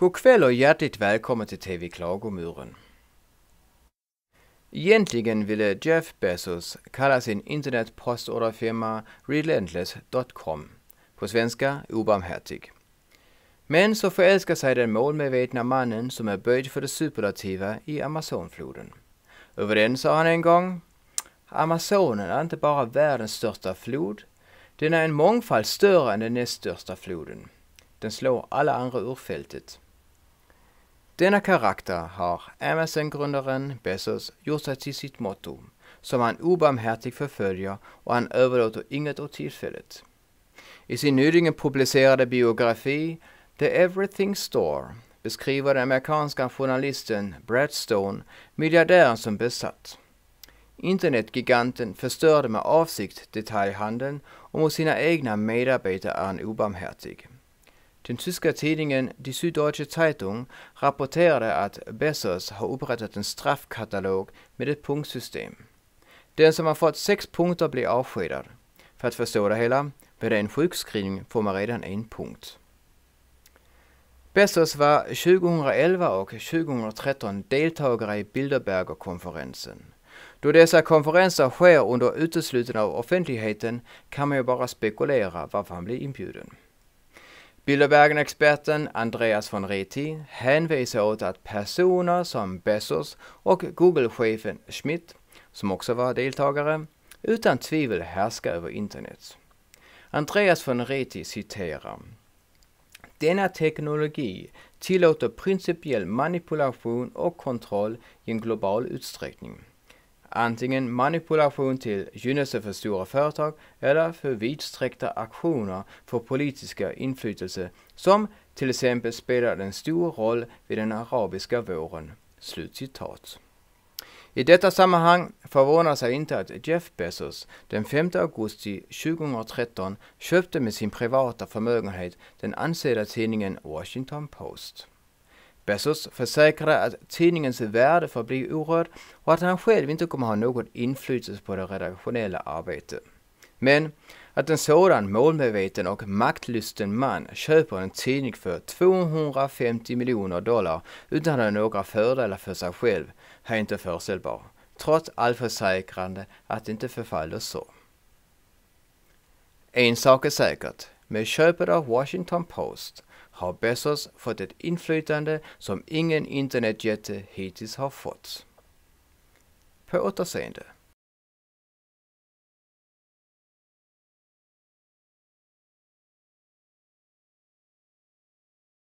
God kväll och hjärtligt välkommen till TV Klagomuren. Egentligen ville Jeff Bezos kalla sin internetpostorderfirma Relentless.com, på svenska obarmhärtig. Men så förälskar sig den målmedvetna mannen som är böjd för det superlativa i Amazonfloden. Över den sa han en gång, Amazonen är inte bara världens största flod, den är en mångfald större än den näst största floden. Den slår alla andra ur fältet. Denna karaktär har Amazon-grundaren Bezos gjort sig till sitt motto, som han obarmhärtigt förföljer och han överlåter inget åt tillfället. I sin nyligen publicerade biografi The Everything Store beskriver den amerikanska journalisten Brad Stone miljardären som besatt. Internetgiganten förstörde med avsikt detaljhandeln och mot sina egna medarbetare är han obarmhärtig. Den tyska tidningen Die Süddeutsche Zeitung rapporterade att Bessers har upprättat en straffkatalog med ett punktsystem. Den som har fått sex punkter blir avskedad. För att förstå det hela, vid en sjukskrivning får man redan en punkt. Bessers var 2011 och 2013 deltagare i Bilderbergerkonferensen. Då dessa konferenser sker under uteslutande av offentligheten kan man ju bara spekulera varför han blir inbjuden. Bilderbergen-experten Andreas von Reti hänvisar åt att personer som Bezos och Google-chefen Schmidt, som också var deltagare, utan tvivel härskar över internet. Andreas von Reti citerar denna teknologi tillåter principiell manipulation och kontroll i en global utsträckning. Antingen manipulation till gynnelse för stora företag eller för vidsträckta aktioner för politiska inflytelse som till exempel spelade en stor roll vid den arabiska våren. Slutcitat. I detta sammanhang förvånar sig inte att Jeff Bezos den 5 augusti 2013 köpte med sin privata förmögenhet den ansedda tidningen Washington Post. Bezos försäkrade att tidningens värde förblir orörd och att han själv inte kommer ha något inflytelse på det redaktionella arbetet. Men att en sådan målmedveten och maktlysten man köper en tidning för 250 miljoner dollar utan att ha några fördelar för sig själv är inte förställbar, trots allt försäkrande att det inte förfaller så. En sak är säkert, med köpet av Washington Post har Bezos fått ett inflytande som ingen internetjätte hittills har fått. På återseende.